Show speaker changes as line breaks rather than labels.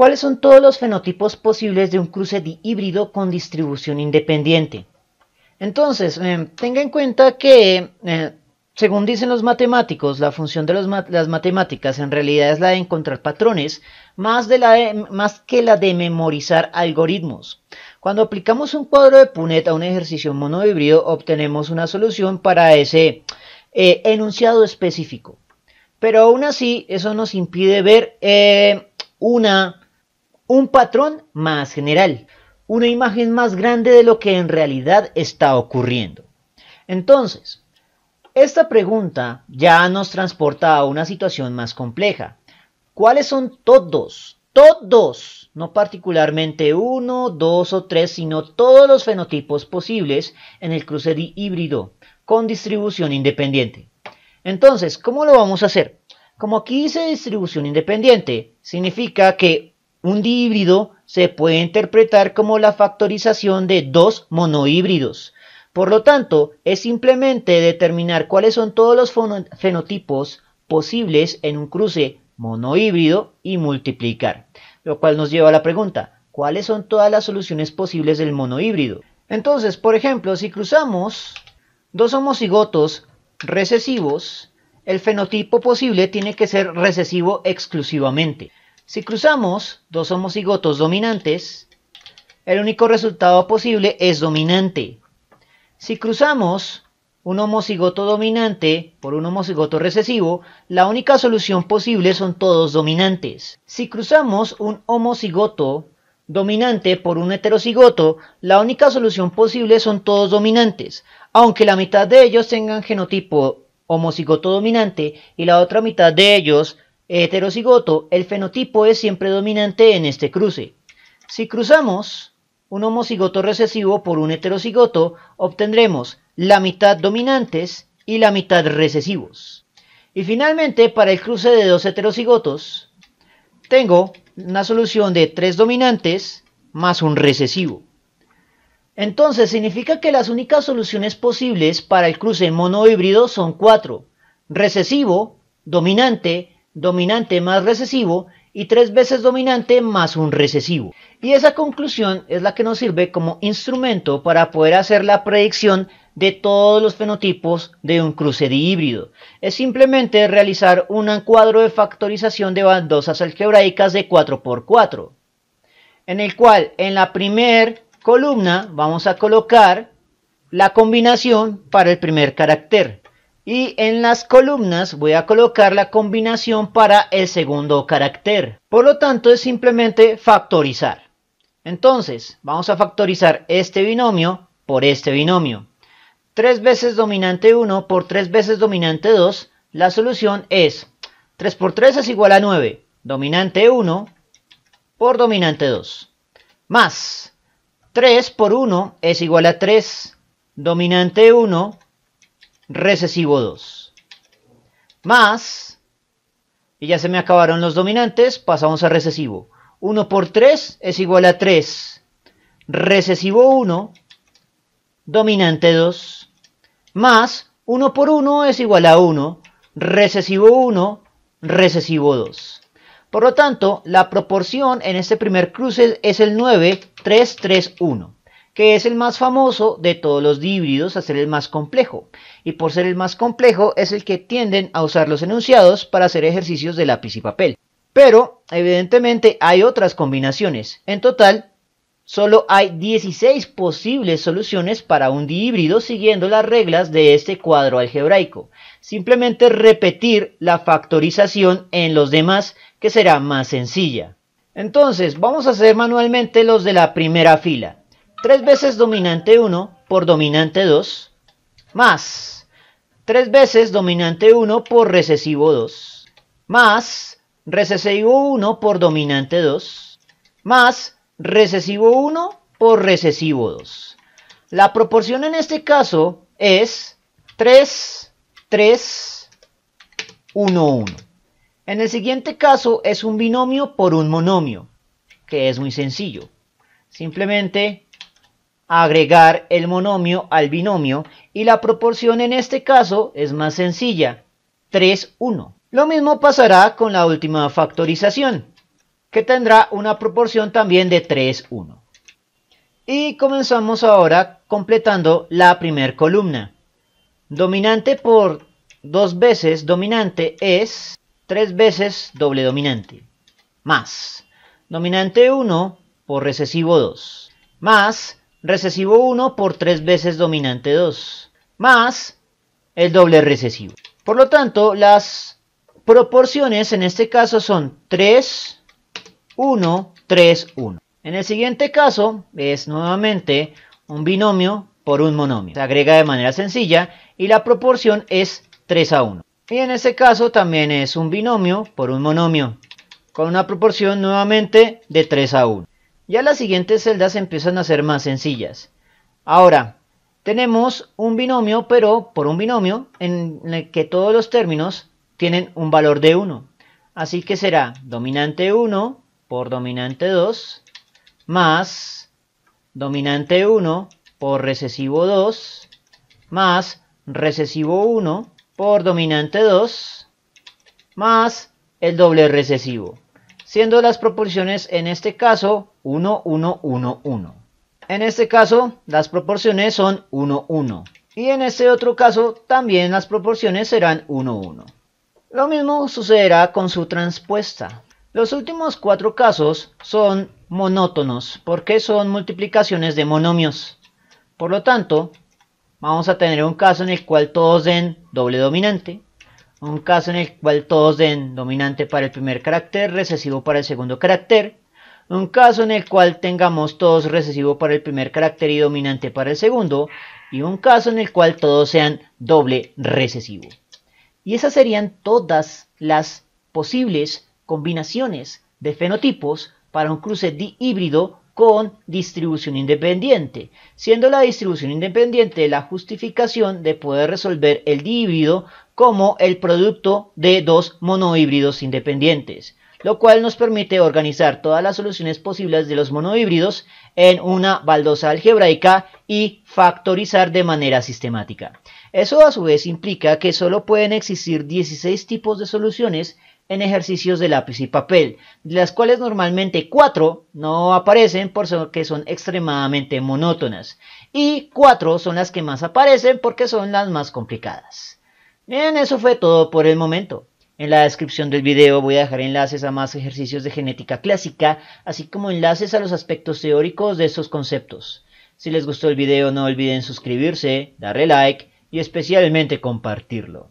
¿Cuáles son todos los fenotipos posibles de un cruce híbrido con distribución independiente? Entonces, eh, tenga en cuenta que, eh, según dicen los matemáticos, la función de las matemáticas en realidad es la de encontrar patrones más, de la más que la de memorizar algoritmos. Cuando aplicamos un cuadro de Punnett a un ejercicio monohíbrido, obtenemos una solución para ese eh, enunciado específico. Pero aún así, eso nos impide ver una un patrón más general, una imagen más grande de lo que en realidad está ocurriendo. Entonces, esta pregunta ya nos transporta a una situación más compleja. ¿Cuáles son todos, todos, no particularmente uno, dos o tres, sino todos los fenotipos posibles en el cruce híbrido con distribución independiente? Entonces, ¿cómo lo vamos a hacer? Como aquí dice distribución independiente, significa que un dihíbrido se puede interpretar como la factorización de dos monohíbridos. Por lo tanto, es simplemente determinar cuáles son todos los fenotipos posibles en un cruce monohíbrido y multiplicar. Lo cual nos lleva a la pregunta, ¿cuáles son todas las soluciones posibles del monohíbrido? Entonces, por ejemplo, si cruzamos dos homocigotos recesivos, el fenotipo posible tiene que ser recesivo exclusivamente. Si cruzamos dos homocigotos dominantes, el único resultado posible es dominante. Si cruzamos un homocigoto dominante por un homocigoto recesivo, la única solución posible son todos dominantes. Si cruzamos un homocigoto dominante por un heterocigoto, la única solución posible son todos dominantes, aunque la mitad de ellos tengan genotipo homocigoto dominante y la otra mitad de ellos heterocigoto, el fenotipo es siempre dominante en este cruce. Si cruzamos un homocigoto recesivo por un heterocigoto, obtendremos la mitad dominantes y la mitad recesivos. Y finalmente, para el cruce de dos heterocigotos, tengo una solución de tres dominantes más un recesivo. Entonces significa que las únicas soluciones posibles para el cruce monohíbrido son cuatro. Recesivo, dominante, dominante más recesivo y tres veces dominante más un recesivo. Y esa conclusión es la que nos sirve como instrumento para poder hacer la predicción de todos los fenotipos de un cruce de híbrido. Es simplemente realizar un cuadro de factorización de bandosas algebraicas de 4x4, en el cual en la primera columna vamos a colocar la combinación para el primer carácter y en las columnas voy a colocar la combinación para el segundo carácter. Por lo tanto es simplemente factorizar. Entonces vamos a factorizar este binomio por este binomio. 3 veces dominante 1 por 3 veces dominante 2, la solución es 3 por 3 es igual a 9, dominante 1 por dominante 2, más 3 por 1 es igual a 3, dominante 1 recesivo 2. Más, y ya se me acabaron los dominantes, pasamos a recesivo. 1 por 3 es igual a 3. Recesivo 1, dominante 2, más 1 por 1 es igual a 1, recesivo 1, recesivo 2. Por lo tanto, la proporción en este primer cruce es el 9, 3, 3, 1 que es el más famoso de todos los dihíbridos a ser el más complejo, y por ser el más complejo es el que tienden a usar los enunciados para hacer ejercicios de lápiz y papel. Pero, evidentemente, hay otras combinaciones. En total, solo hay 16 posibles soluciones para un dihíbrido siguiendo las reglas de este cuadro algebraico. Simplemente repetir la factorización en los demás, que será más sencilla. Entonces, vamos a hacer manualmente los de la primera fila. 3 veces dominante 1 por dominante 2 más 3 veces dominante 1 por recesivo 2 más recesivo 1 por dominante 2 más recesivo 1 por recesivo 2. La proporción en este caso es 3, 3, 1, 1. En el siguiente caso es un binomio por un monomio, que es muy sencillo. Simplemente agregar el monomio al binomio y la proporción en este caso es más sencilla, 3, 1. Lo mismo pasará con la última factorización, que tendrá una proporción también de 3, 1. Y comenzamos ahora completando la primer columna. Dominante por dos veces dominante es tres veces doble dominante, más dominante 1 por recesivo 2, más recesivo 1 por 3 veces dominante 2, más el doble recesivo. Por lo tanto, las proporciones en este caso son 3, 1, 3, 1. En el siguiente caso es nuevamente un binomio por un monomio. Se agrega de manera sencilla y la proporción es 3 a 1. Y en este caso también es un binomio por un monomio con una proporción nuevamente de 3 a 1. Ya las siguientes celdas empiezan a ser más sencillas. Ahora, tenemos un binomio, pero por un binomio en el que todos los términos tienen un valor de 1. Así que será dominante 1 por dominante 2 más dominante 1 por recesivo 2 más recesivo 1 por dominante 2 más el doble recesivo siendo las proporciones en este caso 1, 1, 1, 1. En este caso las proporciones son 1, 1. Y en este otro caso también las proporciones serán 1, 1. Lo mismo sucederá con su transpuesta. Los últimos cuatro casos son monótonos porque son multiplicaciones de monomios. Por lo tanto, vamos a tener un caso en el cual todos den doble dominante, un caso en el cual todos den dominante para el primer carácter, recesivo para el segundo carácter, un caso en el cual tengamos todos recesivo para el primer carácter y dominante para el segundo, y un caso en el cual todos sean doble recesivo. Y esas serían todas las posibles combinaciones de fenotipos para un cruce di-híbrido, con distribución independiente, siendo la distribución independiente la justificación de poder resolver el divido como el producto de dos monohíbridos independientes, lo cual nos permite organizar todas las soluciones posibles de los monohíbridos en una baldosa algebraica y factorizar de manera sistemática. Eso a su vez implica que solo pueden existir 16 tipos de soluciones en ejercicios de lápiz y papel, de las cuales normalmente cuatro no aparecen porque son extremadamente monótonas, y cuatro son las que más aparecen porque son las más complicadas. Bien, eso fue todo por el momento. En la descripción del video voy a dejar enlaces a más ejercicios de genética clásica, así como enlaces a los aspectos teóricos de estos conceptos. Si les gustó el video no olviden suscribirse, darle like y especialmente compartirlo.